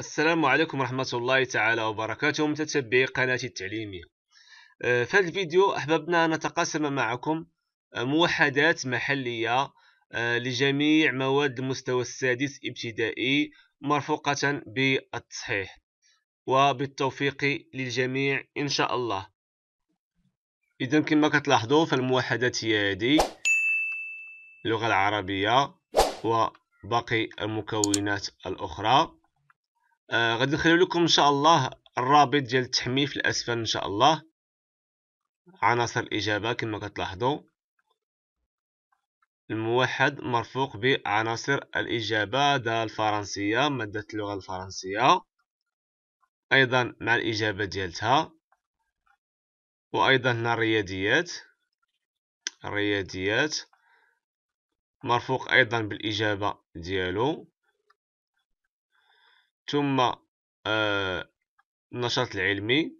السلام عليكم ورحمة الله تعالى وبركاته متتبعي قناتي التعليمية آه، في هذا الفيديو أحببنا أن نتقاسم معكم آه، موحدات محلية آه، لجميع مواد المستوى السادس ابتدائي مرفوقة بالتصحيح وبالتوفيق للجميع إن شاء الله إذا كما كتلاحظوا فالموحدات هي هذه اللغة العربية وباقي المكونات الأخرى آه غادي نخليو لكم ان شاء الله الرابط ديال التحميل في الاسفل ان شاء الله عناصر الاجابه كما كتلاحظوا الموحد مرفوق بعناصر الاجابه دا الفرنسيه ماده اللغه الفرنسيه ايضا مع الاجابه ديالتها وايضا هنا الرياضيات الرياضيات مرفوق ايضا بالاجابه ديالو ثم آه، النشاط العلمي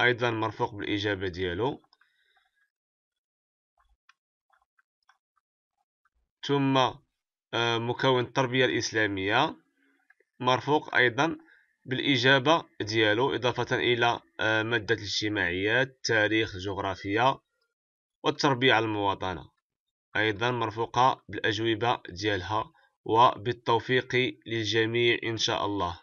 ايضا مرفوق بالاجابه ديالو ثم آه، مكون التربيه الاسلاميه مرفوق ايضا بالاجابه ديالو اضافه الى آه، ماده الاجتماعيات التاريخ جغرافيا والتربيه على المواطنه ايضا مرفوقه بالاجوبه ديالها وبالتوفيق للجميع إن شاء الله